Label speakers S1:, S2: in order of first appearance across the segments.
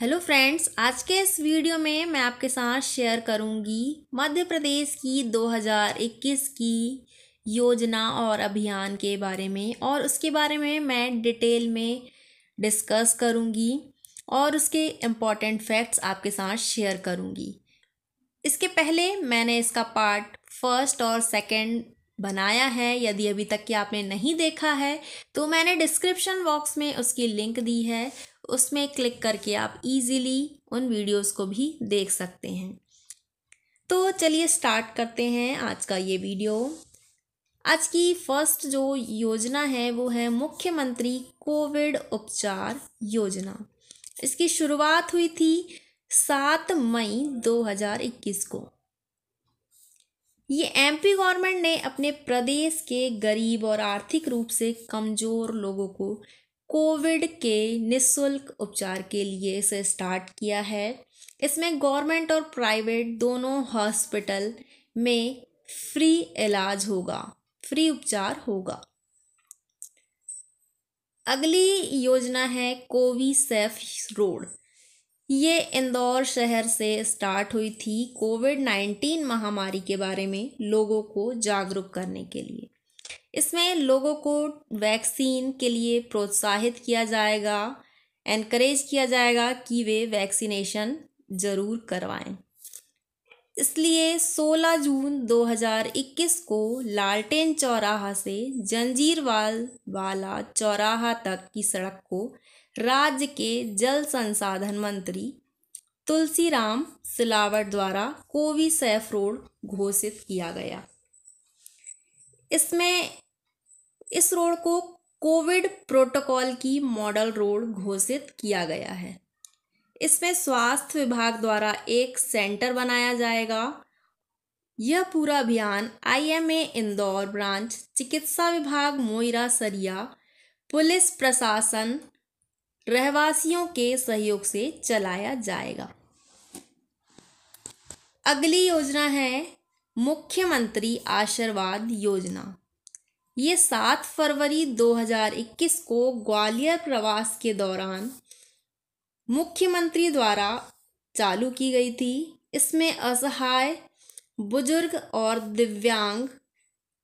S1: hello friends आज के इस वीडियो में मैं आपके साथ शेयर करूंगी मध्य प्रदेश की 2021 की योजना और अभियान के बारे में और उसके बारे में मैं डिटेल में डिस्कस करूंगी और उसके इम्पॉर्टेंट फैक्ट्स आपके साथ शेयर करूंगी इसके पहले मैंने इसका पार्ट फर्स्ट और सेकंड बनाया है यदि अभी तक कि आपने नहीं देखा है तो मैंने डिस्क्रिप्शन बॉक्स में उसकी लिंक दी है उसमें क्लिक करके आप इजीली उन वीडियोस को भी देख सकते हैं तो चलिए स्टार्ट करते हैं आज का ये वीडियो आज की फर्स्ट जो योजना है वो है मुख्यमंत्री कोविड उपचार योजना इसकी शुरुआत हुई थी सात मई 2021 को ये एमपी गवर्नमेंट ने अपने प्रदेश के गरीब और आर्थिक रूप से कमज़ोर लोगों को कोविड के निशुल्क उपचार के लिए इसे स्टार्ट किया है इसमें गवर्नमेंट और प्राइवेट दोनों हॉस्पिटल में फ्री इलाज होगा फ्री उपचार होगा अगली योजना है कोवी सेफ रोड ये इंदौर शहर से स्टार्ट हुई थी कोविड नाइन्टीन महामारी के बारे में लोगों को जागरूक करने के लिए इसमें लोगों को वैक्सीन के लिए प्रोत्साहित किया जाएगा एनकरेज किया जाएगा कि वे वैक्सीनेशन ज़रूर करवाएं इसलिए 16 जून 2021 को लालटेन चौराहा से जंजीरवाल वाला चौराहा तक की सड़क को राज्य के जल संसाधन मंत्री तुलसीराम सिलावट द्वारा कोवी सैफ रोड घोषित किया गया इसमें इस रोड को कोविड प्रोटोकॉल की मॉडल रोड घोषित किया गया है इसमें स्वास्थ्य विभाग द्वारा एक सेंटर बनाया जाएगा यह पूरा अभियान आईएमए इंदौर ब्रांच चिकित्सा विभाग मोइरा सरिया पुलिस प्रशासन रहवासियों के सहयोग से चलाया जाएगा अगली योजना है मुख्यमंत्री आशीर्वाद योजना ये सात फरवरी 2021 को ग्वालियर प्रवास के दौरान मुख्यमंत्री द्वारा चालू की गई थी इसमें असहाय बुजुर्ग और दिव्यांग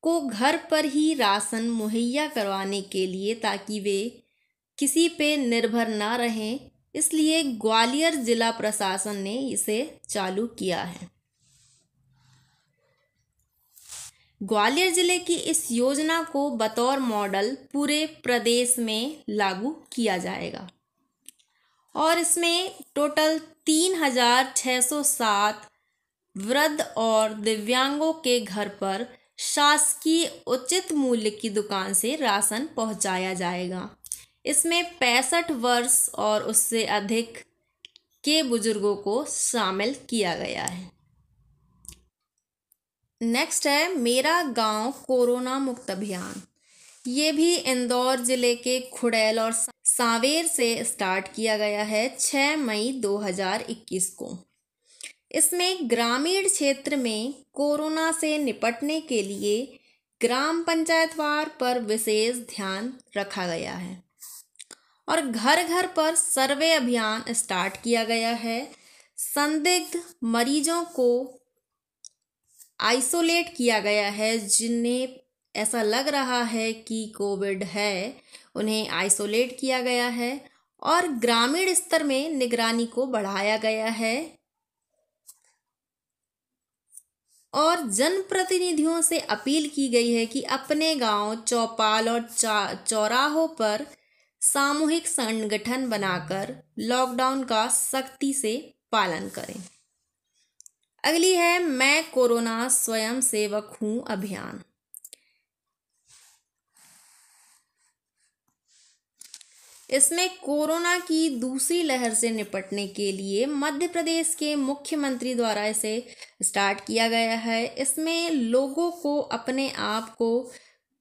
S1: को घर पर ही राशन मुहैया करवाने के लिए ताकि वे किसी पे निर्भर ना रहें इसलिए ग्वालियर जिला प्रशासन ने इसे चालू किया है ग्वालियर जिले की इस योजना को बतौर मॉडल पूरे प्रदेश में लागू किया जाएगा और इसमें टोटल तीन हजार छः सौ सात वृद्ध और दिव्यांगों के घर पर शासकीय उचित मूल्य की दुकान से राशन पहुंचाया जाएगा इसमें पैंसठ वर्ष और उससे अधिक के बुजुर्गों को शामिल किया गया है नेक्स्ट है मेरा गांव कोरोना मुक्त अभियान ये भी इंदौर ज़िले के खुड़ैल और सांवेर से स्टार्ट किया गया है 6 मई 2021 को इसमें ग्रामीण क्षेत्र में कोरोना से निपटने के लिए ग्राम पंचायतवार पर विशेष ध्यान रखा गया है और घर घर पर सर्वे अभियान स्टार्ट किया गया है संदिग्ध मरीजों को आइसोलेट किया गया है जिन्हें ऐसा लग रहा है कि कोविड है उन्हें आइसोलेट किया गया है और ग्रामीण स्तर में निगरानी को बढ़ाया गया है और जनप्रतिनिधियों से अपील की गई है कि अपने गांव चौपाल और चौराहों पर सामूहिक संगठन बनाकर लॉकडाउन का सख्ती से पालन करें अगली है मैं कोरोना स्वयं सेवक हूं अभियान इसमें कोरोना की दूसरी लहर से निपटने के लिए मध्य प्रदेश के मुख्यमंत्री द्वारा इसे स्टार्ट किया गया है इसमें लोगों को अपने आप को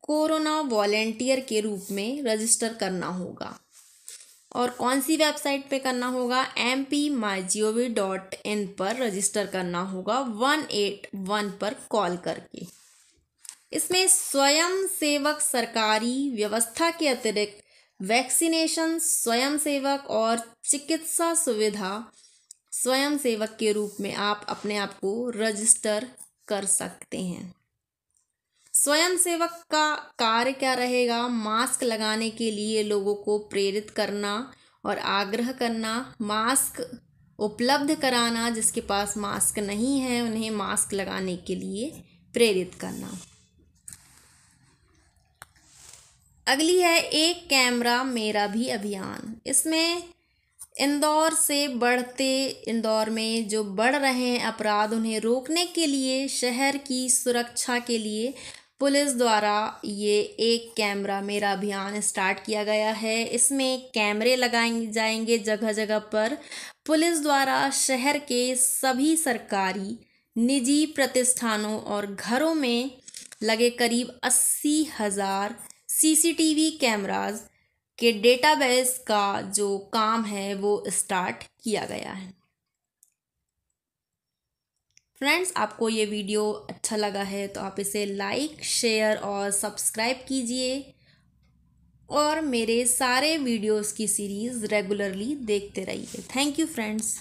S1: कोरोना वॉलेंटियर के रूप में रजिस्टर करना होगा और कौन सी वेबसाइट पे करना होगा M P my G O V dot in पर रजिस्टर करना होगा वन एट वन पर कॉल करके इसमें स्वयं सेवक सरकारी व्यवस्था के अतिरिक्त वैक्सीनेशन स्वयं सेवक और चिकित्सा सुविधा स्वयं सेवक के रूप में आप अपने आप को रजिस्टर कर सकते हैं स्वयं सेवक का कार्य क्या रहेगा मास्क लगाने के लिए लोगों को प्रेरित करना और आग्रह करना मास्क उपलब्ध कराना जिसके पास मास्क नहीं है उन्हें मास्क लगाने के लिए प्रेरित करना अगली है एक कैमरा मेरा भी अभियान इसमें इंदौर से बढ़ते इंदौर में जो बढ़ रहे हैं अपराध उन्हें रोकने के लिए शहर की सुरक्षा के लिए पुलिस द्वारा ये एक कैमरा मेरा अभियान स्टार्ट किया गया है इसमें कैमरे लगाए जाएंगे जगह जगह पर पुलिस द्वारा शहर के सभी सरकारी निजी प्रतिष्ठानों और घरों में लगे करीब अस्सी हज़ार सीसीटीवी कैमराज के डेटाबेस का जो काम है वो स्टार्ट किया गया है फ्रेंड्स आपको ये वीडियो अच्छा लगा है तो आप इसे लाइक शेयर और सब्सक्राइब कीजिए और मेरे सारे वीडियोस की सीरीज़ रेगुलरली देखते रहिए थैंक यू फ्रेंड्स